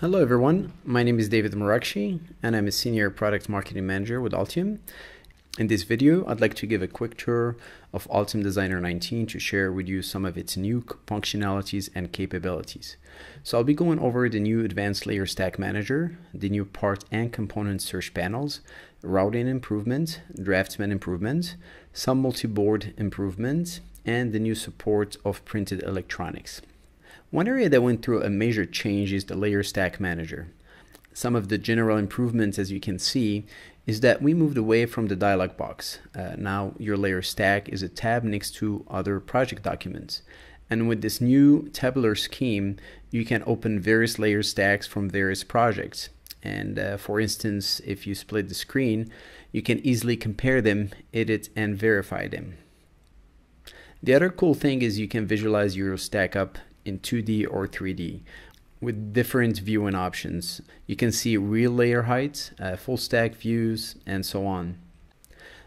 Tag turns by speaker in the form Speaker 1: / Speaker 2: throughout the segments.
Speaker 1: Hello, everyone. My name is David Murakshi, and I'm a Senior Product Marketing Manager with Altium. In this video, I'd like to give a quick tour of Altium Designer 19 to share with you some of its new functionalities and capabilities. So I'll be going over the new Advanced Layer Stack Manager, the new Part and Component Search Panels, Routing Improvements, Draftsman Improvements, some multi-board improvements, and the new support of printed electronics. One area that went through a major change is the layer stack manager. Some of the general improvements, as you can see, is that we moved away from the dialog box. Uh, now your layer stack is a tab next to other project documents. And with this new tabular scheme, you can open various layer stacks from various projects. And uh, for instance, if you split the screen, you can easily compare them, edit, and verify them. The other cool thing is you can visualize your stack up in 2D or 3D with different viewing options. You can see real layer heights, uh, full stack views, and so on.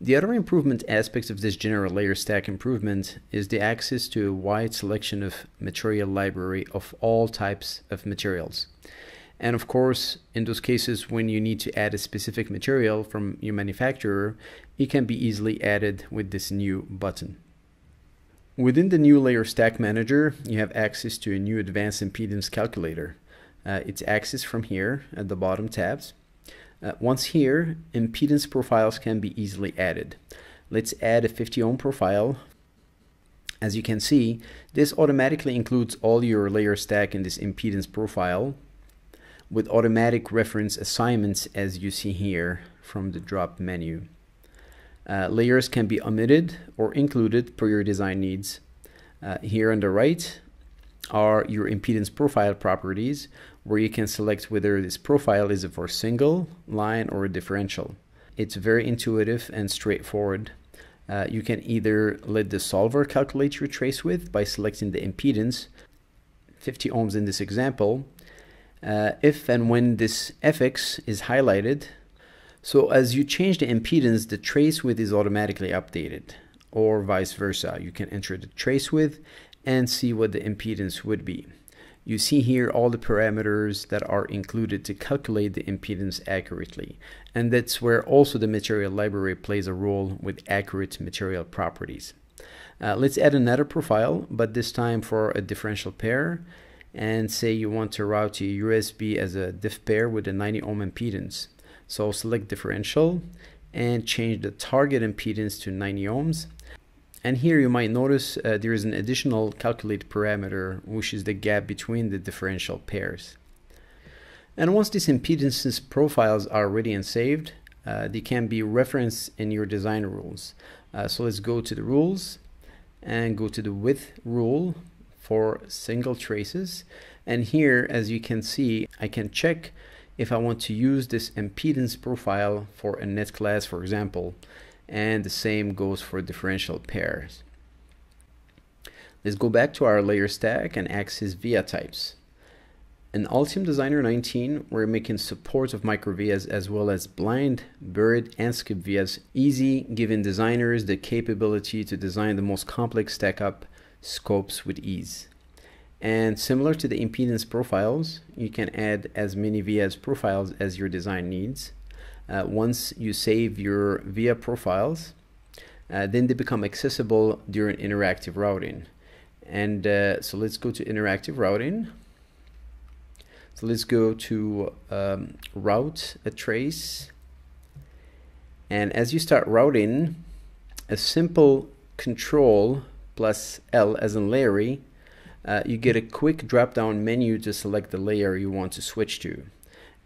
Speaker 1: The other improvement aspects of this general layer stack improvement is the access to a wide selection of material library of all types of materials. And of course, in those cases when you need to add a specific material from your manufacturer, it can be easily added with this new button. Within the new layer stack manager, you have access to a new advanced impedance calculator. Uh, it's accessed from here at the bottom tabs. Uh, once here, impedance profiles can be easily added. Let's add a 50 ohm profile. As you can see, this automatically includes all your layer stack in this impedance profile with automatic reference assignments as you see here from the drop menu. Uh, layers can be omitted or included per your design needs. Uh, here on the right are your impedance profile properties where you can select whether this profile is for single, line, or differential. It's very intuitive and straightforward. Uh, you can either let the solver calculate your trace width by selecting the impedance, 50 ohms in this example. Uh, if and when this fx is highlighted, so as you change the impedance, the trace width is automatically updated or vice versa. You can enter the trace width and see what the impedance would be. You see here all the parameters that are included to calculate the impedance accurately. And that's where also the material library plays a role with accurate material properties. Uh, let's add another profile, but this time for a differential pair. And say you want to route your USB as a diff pair with a 90 ohm impedance. So select differential and change the target impedance to 90 ohms. And here you might notice uh, there is an additional calculate parameter, which is the gap between the differential pairs. And once these impedances profiles are ready and saved, uh, they can be referenced in your design rules. Uh, so let's go to the rules and go to the width rule for single traces. And here, as you can see, I can check if I want to use this impedance profile for a net class, for example, and the same goes for differential pairs. Let's go back to our layer stack and access VIA types. In Altium Designer 19, we're making support of micro VIAs as well as blind, buried, and skip VIAs easy, giving designers the capability to design the most complex stack up scopes with ease. And similar to the impedance profiles, you can add as many VS profiles as your design needs. Uh, once you save your via profiles, uh, then they become accessible during interactive routing. And uh, so let's go to interactive routing. So let's go to um, route a trace. And as you start routing, a simple control plus L as in Larry uh, you get a quick drop down menu to select the layer you want to switch to.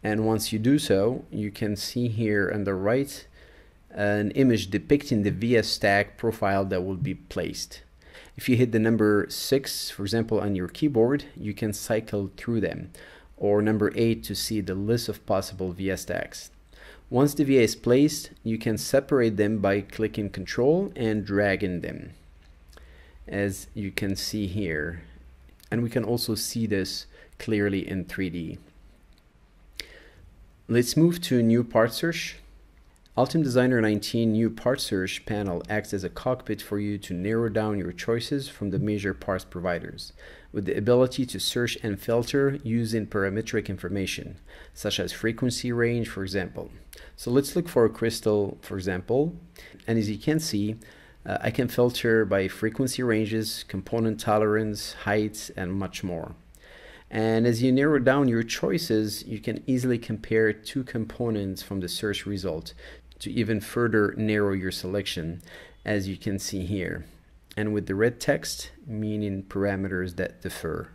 Speaker 1: And once you do so, you can see here on the right an image depicting the VS stack profile that will be placed. If you hit the number 6, for example, on your keyboard, you can cycle through them, or number 8 to see the list of possible VS stacks. Once the VA is placed, you can separate them by clicking Control and dragging them, as you can see here and we can also see this clearly in 3D. Let's move to new part search. Altium Designer 19 new part search panel acts as a cockpit for you to narrow down your choices from the major parts providers, with the ability to search and filter using parametric information, such as frequency range, for example. So let's look for a crystal, for example. And as you can see, uh, I can filter by frequency ranges, component tolerance, heights, and much more. And as you narrow down your choices, you can easily compare two components from the search result to even further narrow your selection, as you can see here. And with the red text, meaning parameters that differ.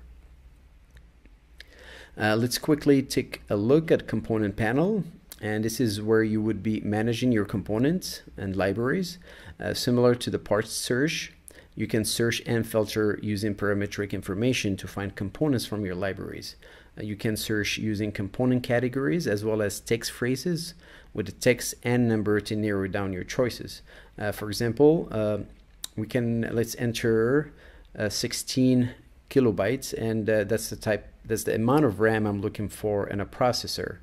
Speaker 1: Uh, let's quickly take a look at component panel and this is where you would be managing your components and libraries. Uh, similar to the parts search, you can search and filter using parametric information to find components from your libraries. Uh, you can search using component categories as well as text phrases with the text and number to narrow down your choices. Uh, for example, uh, we can let's enter uh, 16 kilobytes and uh, that's the type that's the amount of RAM I'm looking for in a processor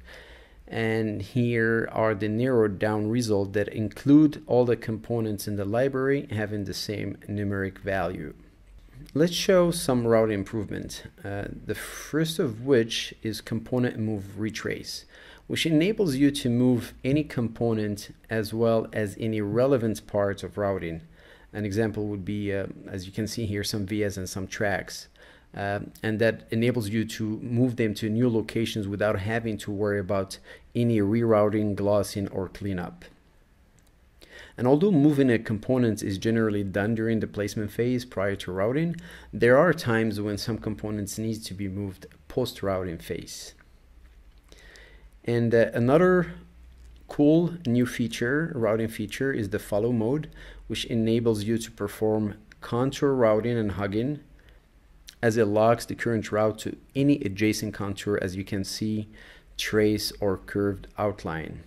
Speaker 1: and here are the narrowed down results that include all the components in the library having the same numeric value. Let's show some route improvements. uh, the first of which is component move retrace, which enables you to move any component as well as any relevant parts of routing. An example would be, uh, as you can see here, some vias and some tracks uh, and that enables you to move them to new locations without having to worry about any rerouting, glossing, or cleanup. And although moving a component is generally done during the placement phase prior to routing, there are times when some components need to be moved post-routing phase. And uh, another cool new feature, routing feature, is the follow mode, which enables you to perform contour routing and hugging as it locks the current route to any adjacent contour as you can see, trace or curved outline.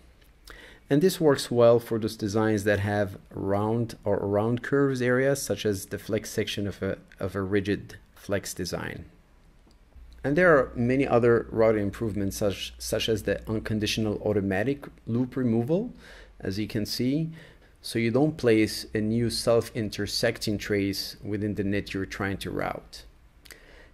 Speaker 1: And this works well for those designs that have round or round curves areas such as the flex section of a, of a rigid flex design. And there are many other routing improvements such, such as the unconditional automatic loop removal, as you can see. So you don't place a new self-intersecting trace within the net you're trying to route.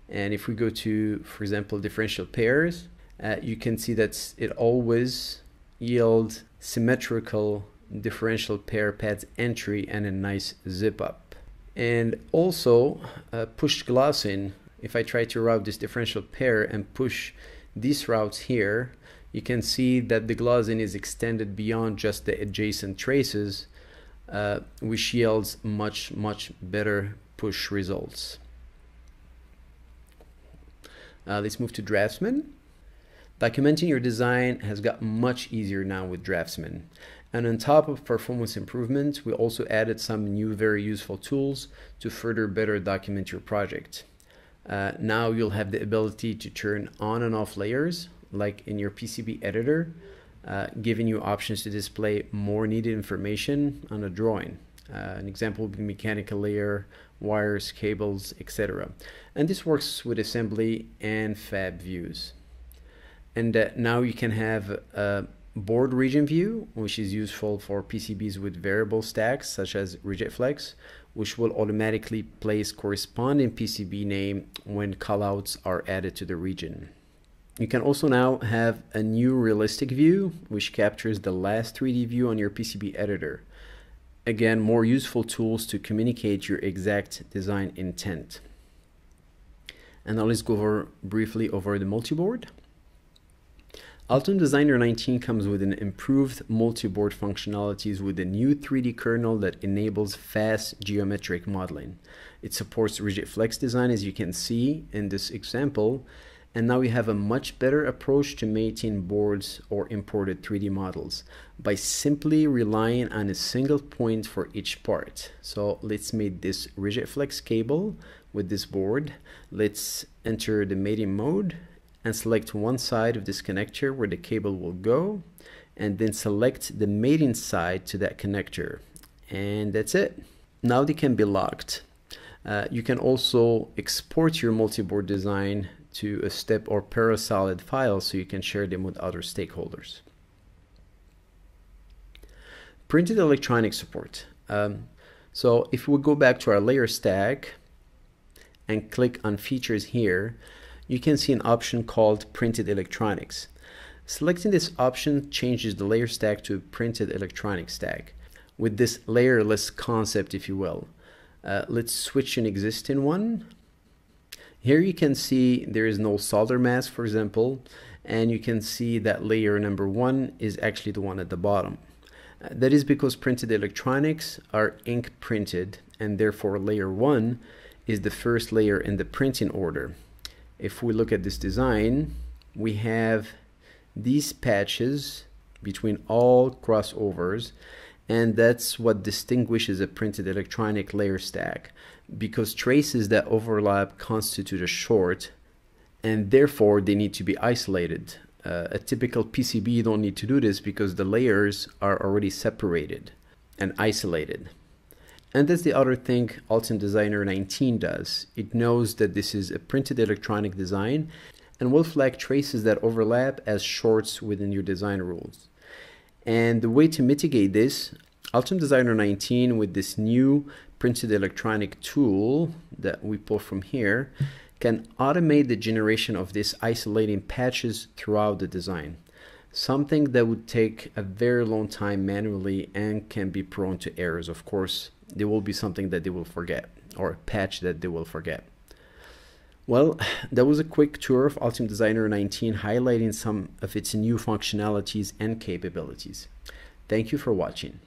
Speaker 1: And if we go to, for example, differential pairs, uh, you can see that it always yields symmetrical differential pair pads entry and a nice zip up. And also uh, push glossing, if I try to route this differential pair and push these routes here, you can see that the glossing is extended beyond just the adjacent traces, uh, which yields much, much better push results. Uh, let's move to Draftsman. Documenting your design has got much easier now with Draftsman. And on top of performance improvements, we also added some new very useful tools to further better document your project. Uh, now you'll have the ability to turn on and off layers like in your PCB editor, uh, giving you options to display more needed information on a drawing. Uh, an example would be mechanical layer, wires, cables, etc. And this works with assembly and fab views. And uh, now you can have a board region view, which is useful for PCBs with variable stacks such as Rigidflex, which will automatically place corresponding PCB name when callouts are added to the region. You can also now have a new realistic view, which captures the last 3D view on your PCB editor again, more useful tools to communicate your exact design intent. And now let's go over briefly over the multi-board. Altum Designer 19 comes with an improved multi-board functionalities with a new 3D kernel that enables fast geometric modeling. It supports rigid flex design as you can see in this example and now we have a much better approach to mating boards or imported 3D models by simply relying on a single point for each part. So let's make this rigid-flex cable with this board. Let's enter the mating mode and select one side of this connector where the cable will go and then select the mating side to that connector. And that's it. Now they can be locked. Uh, you can also export your multi-board design to a step or parasolid file so you can share them with other stakeholders. Printed electronic support. Um, so if we go back to our layer stack and click on features here, you can see an option called printed electronics. Selecting this option changes the layer stack to printed electronic stack with this layerless concept, if you will. Uh, let's switch an existing one. Here you can see there is no solder mask, for example, and you can see that layer number one is actually the one at the bottom. That is because printed electronics are ink printed, and therefore layer 1 is the first layer in the printing order. If we look at this design, we have these patches between all crossovers and that's what distinguishes a printed electronic layer stack because traces that overlap constitute a short and therefore they need to be isolated uh, a typical PCB, you don't need to do this because the layers are already separated and isolated. And that's the other thing Altium Designer 19 does. It knows that this is a printed electronic design and will flag traces that overlap as shorts within your design rules. And the way to mitigate this, Altium Designer 19 with this new printed electronic tool that we pull from here, can automate the generation of these isolating patches throughout the design, something that would take a very long time manually and can be prone to errors. Of course, there will be something that they will forget or a patch that they will forget. Well, that was a quick tour of Altium Designer 19 highlighting some of its new functionalities and capabilities. Thank you for watching.